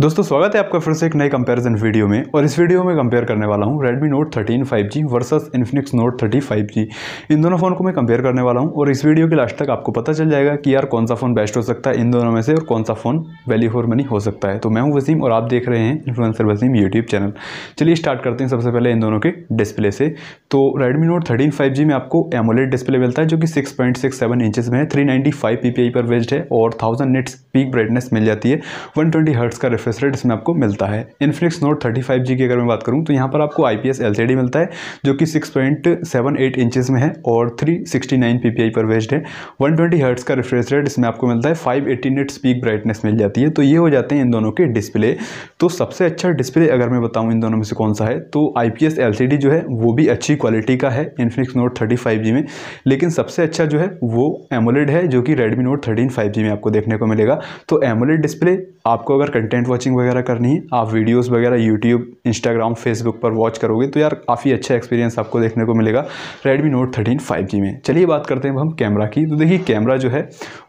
दोस्तों स्वागत है आपका फिर से एक नए कंपैरिजन वीडियो में और इस वीडियो में कंपेयर करने वाला हूँ Redmi Note 13 5G versus Infinix Note 30 5G इन दोनों फ़ोन को मैं कंपेयर करने वाला हूँ और इस वीडियो के लास्ट तक आपको पता चल जाएगा कि यार कौन सा फ़ोन बेस्ट हो सकता है इन दोनों में से और कौन सा फ़ोन वैल्यू फॉर मनी हो सकता है तो मैं हूँ वसीम और आप देख रहे हैं इन्फ्लुएंसर वसीम यूट्यूब चैनल चलिए स्टार्ट करते हैं सबसे पहले इन दोनों के डिस्प्ले से तो रेडमी नोट थर्टीन फाइव में आपको एमोलेट डिस्प्ले मिलता है जो कि six point six seven inches में थ्री नाइन्टी फाइव पी पर वेस्ड है और थाउजेंड नेट्स पीक ब्राइटनेस मिल जाती है वन ट्वेंटी हर्ट्स का रेट इसमें आपको मिलता है Infinix Note thirty five G की अगर मैं बात करूँ तो यहाँ पर आपको I P S L C D मिलता है जो कि six point seven eight inches में है और three sixty nine P P I पर वेस्ड है वन ट्वेंटी हर्ट्स का रिफ्रेश रेट इसमें आपको मिलता है five eighty nit peak brightness मिल जाती है तो ये हो जाते हैं इन दोनों के डिस्प्ले तो सबसे अच्छा डिस्प्ले अगर मैं बताऊँ इन दोनों में से कौन सा है तो I P S L C D जो है वो भी अच्छी क्वालिटी का है Infinix Note thirty five G में लेकिन सबसे अच्छा जो है वो एमोलेड है जो कि Redmi Note thirteen five G में आपको देखने को मिलेगा तो एमोलेड डिस्प्ले आपको अगर कंटेंट वॉचिंग वगैरह करनी है आप वीडियोस वगैरह यूट्यूब इंस्टाग्राम फेसबुक पर वॉच करोगे तो यार काफ़ी अच्छा एक्सपीरियंस आपको देखने को मिलेगा Redmi Note thirteen five G में चलिए बात करते हैं अब हम कैमरा की तो देखिए कैमरा जो है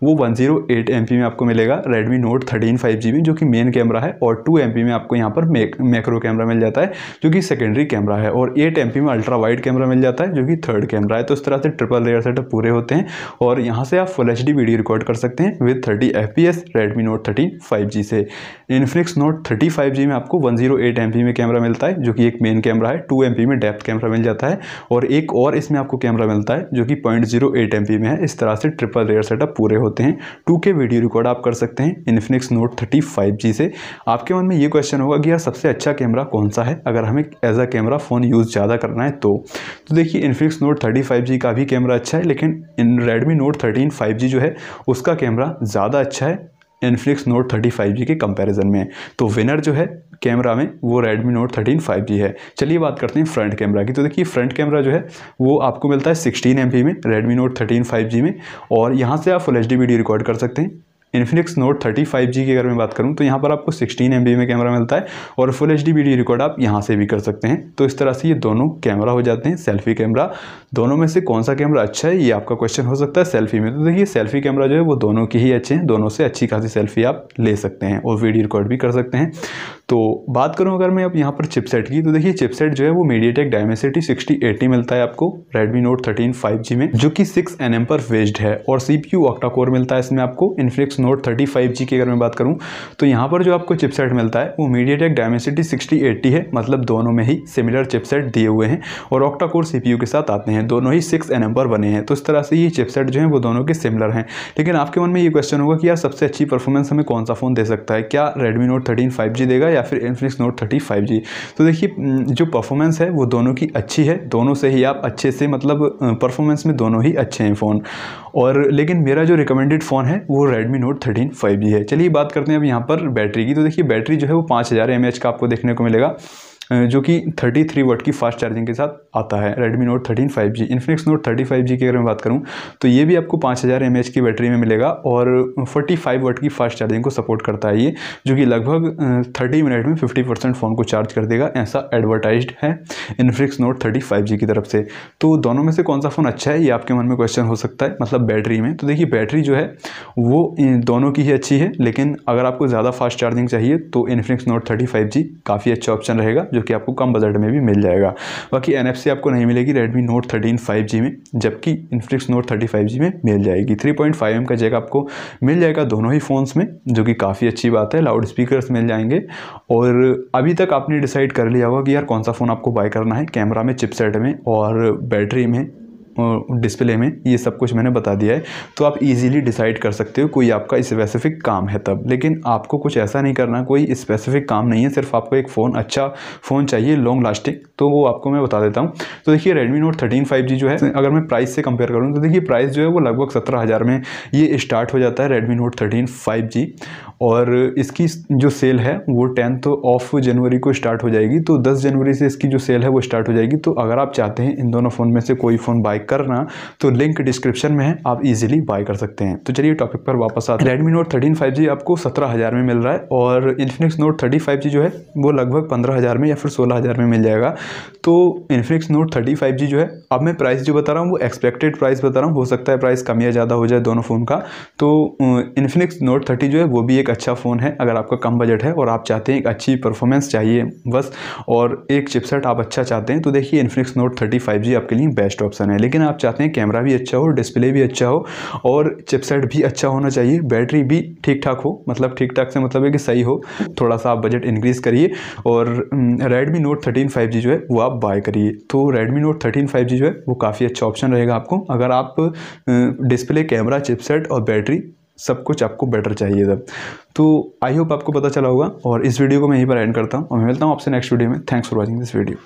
वो one zero eight M P में आपको मिलेगा Redmi Note thirteen five G में जो कि मेन कैमरा है और टू एम पी में आपको यहाँ पर मैक्रो कैमरा मिल जाता है जो कि सेकेंडरी कैमरा है और एट एम पी में अल्ट्रा वाइड कैमरा मिल जाता है जो कि थर्ड कैमरा है तो इस तरह से ट्रिपल लेयर सेटअप पूरे होते हैं और यहाँ से आप full H D video record कर सकते हैं with thirty F P S Redmi Note thirteen five G से Infinix Note thirty five G में आपको वन जीरो एट एम में कैमरा मिलता है जो कि एक मेन कैमरा है टू एम में डेप्थ कैमरा मिल जाता है और एक और इसमें आपको कैमरा मिलता है जो कि पॉइंट जीरो एट एम में है इस तरह से ट्रिपल रेयर सेटअप पूरे होते हैं टू के वीडियो रिकॉर्ड आप कर सकते हैं Infinix Note thirty five G से आपके मन में ये क्वेश्चन होगा कि यार सबसे अच्छा कैमरा कौन सा है अगर हमें as a camera phone use ज़्यादा करना है तो, तो देखिए Infinix Note thirty five G का भी कैमरा अच्छा है लेकिन इन Redmi Note thirteen five G जो है उसका कैमरा ज़्यादा अच्छा है Infinix Note thirty five G के कंपैरिजन में तो विनर जो है कैमरा में वो Redmi Note thirteen five G है चलिए बात करते हैं फ्रंट कैमरा की तो देखिए फ्रंट कैमरा जो है वो आपको मिलता है सिक्सटीन एम में नोट थर्टीन फाइव जी में और यहाँ से आप फुल एच वीडियो रिकॉर्ड कर सकते हैं Infinix Note thirty five G की अगर मैं बात करूँ तो यहाँ पर आपको सिक्सटीन एम में कैमरा मिलता है और full H D video record आप यहाँ से भी कर सकते हैं तो इस तरह से ये दोनों कैमरा हो जाते हैं सेल्फी कैमरा दोनों में से कौन सा कैमरा अच्छा है ये आपका क्वेश्चन हो सकता है सेल्फी में तो देखिए सेल्फी कैमरा जो है वो दोनों के ही अच्छे हैं दोनों से अच्छी खासी सेल्फी आप ले सकते हैं और वीडियो रिकॉर्ड भी कर सकते हैं तो बात करूँ अगर मैं अब यहाँ पर चिपसेट की तो देखिए चिपसेट जो है वो मीडियाटेक डायमेसिटी 6080 मिलता है आपको Redmi Note 13 5G में जो कि 6 एम पर वेस्ड है और सीपीयू ऑक्टा कोर मिलता है इसमें आपको Inflix Note 30 5G की अगर मैं बात करूँ तो यहाँ पर जो आपको चिपसेट मिलता है वो मीडियाटेक डायमेसिटी 6080 है मतलब दोनों में ही सिमिलर चिपसेट दिए हुए हैं और ऑक्टा कोर यू के साथ आते हैं दोनों ही सिक्स एन पर बने हैं तो इस तरह से ये चिपसेट जो है वो दोनों के सिमिलर हैं लेकिन आपके मन में ये क्वेश्चन होगा कि यार सबसे अच्छी परफॉर्मेंस हमें कौन सा फ़ोन दे सकता है क्या रेडमी नोट थर्टीन फाइव देगा या फिर Infinix Note thirty five G तो देखिए जो परफॉर्मेंस है वो दोनों की अच्छी है दोनों से ही आप अच्छे से मतलब परफॉर्मेंस में दोनों ही अच्छे हैं फ़ोन और लेकिन मेरा जो रिकमेंडेड फ़ोन है वो Redmi Note thirteen five G है चलिए बात करते हैं अब यहाँ पर बैटरी की तो देखिए बैटरी जो है वो पाँच हज़ार एम एच का आपको देखने को मिलेगा जो कि 33 थ्री वर्ट की फास्ट चार्जिंग के साथ आता है Redmi Note 13 5G thirty five G की अगर मैं बात करूँ तो ये भी आपको 5000 हज़ार की बैटरी में मिलेगा और 45 फाइव वर्ट की फास्ट चार्जिंग को सपोर्ट करता है ये जो कि लगभग 30 मिनट में 50 परसेंट फ़ोन को चार्ज कर देगा ऐसा एडवर्टाइज है इन्फिक्स नोट थर्टी की तरफ से तो दोनों में से कौन सा फ़ोन अच्छा है ये आपके मन में क्वेश्चन हो सकता है मतलब बैटरी में तो देखिए बैटरी जो है वो दोनों की ही अच्छी है लेकिन अगर आपको ज़्यादा फास्ट चार्जिंग चाहिए तो इन्फिक्स नोट थर्टी काफ़ी अच्छा ऑप्शन रहेगा जो कि आपको कम बजट में भी मिल जाएगा बाकी एन आपको नहीं मिलेगी रेडमी नोट थर्टीन फाइव में जबकि इनफ्लिक्स नोट थर्टी फाइव में मिल जाएगी थ्री पॉइंट फाइव एम का जैक आपको मिल जाएगा दोनों ही फ़ोन्स में जो कि काफ़ी अच्छी बात है लाउड स्पीकर मिल जाएंगे और अभी तक आपने डिसाइड कर लिया होगा कि यार कौन सा फ़ोन आपको बाय करना है कैमरा में चिपसेट में और बैटरी में डिस्प्ले में ये सब कुछ मैंने बता दिया है तो आप इजीली डिसाइड कर सकते हो कोई आपका स्पेसिफिक काम है तब लेकिन आपको कुछ ऐसा नहीं करना कोई स्पेसिफिक काम नहीं है सिर्फ आपको एक फ़ोन अच्छा फ़ोन चाहिए लॉन्ग लास्टिंग तो वो आपको मैं बता देता हूँ तो देखिए Redmi Note thirteen five G जो है अगर मैं प्राइस से कंपेयर करूँ तो देखिए प्राइस जो है वो लगभग सत्रह हज़ार में ये स्टार्ट हो जाता है Redmi Note thirteen five G और इसकी जो सेल है वो टेंथ ऑफ जनवरी को स्टार्ट हो जाएगी तो दस जनवरी से इसकी जो सेल है वो स्टार्ट हो जाएगी तो अगर आप चाहते हैं इन दोनों फ़ोन में से कोई फ़ोन बाइक करना तो लिंक डिस्क्रिप्शन में है आप इजीली बाय कर सकते हैं तो चलिए टॉपिक पर वापस आते हैं Redmi Note thirteen five G आपको सत्रह हज़ार में मिल रहा है और Infinix Note thirty five G जो है वो लगभग पंद्रह हज़ार में या फिर सोलह हज़ार में मिल जाएगा तो Infinix Note thirty five G जो है अब मैं प्राइस जो बता रहा हूँ वो एक्सपेक्टेड प्राइस बता रहा हूँ हो सकता है प्राइस कम या ज़्यादा हो जाए दोनों फ़ोन का तो इन्फिनिक्स नोट थर्टी जो है वो भी एक अच्छा फ़ोन है अगर आपका कम बजट है और आप चाहते हैं एक अच्छी परफॉर्मेंस चाहिए बस और एक चिपसेट आप अच्छा चाहते हैं तो देखिए Infinix Note thirty five G आपके लिए बेस्ट ऑप्शन है लेकिन लेकिन आप चाहते हैं कैमरा भी अच्छा हो डिस्प्ले भी अच्छा हो और चिपसेट भी अच्छा होना चाहिए बैटरी भी ठीक ठाक हो मतलब ठीक ठाक से मतलब है कि सही हो थोड़ा सा आप बजट इंक्रीज़ करिए और Redmi Note thirteen five G जो है वो आप बाय करिए तो Redmi Note thirteen five G जो है वो काफ़ी अच्छा ऑप्शन रहेगा आपको अगर आप डिस्प्ले कैमरा चिपसेट और बैटरी सब कुछ आपको बेटर चाहिए सब तो आई होप आपको पता चला होगा और इस वीडियो को मैं यहीं पर एंड करता हूँ और मैं मिलता हूँ आपसे नेक्स्ट वीडियो में thanks for watching this video